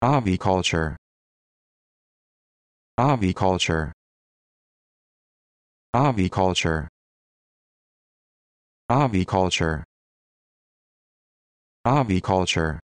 Aviculture Aviculture Aviculture Aviculture Aviculture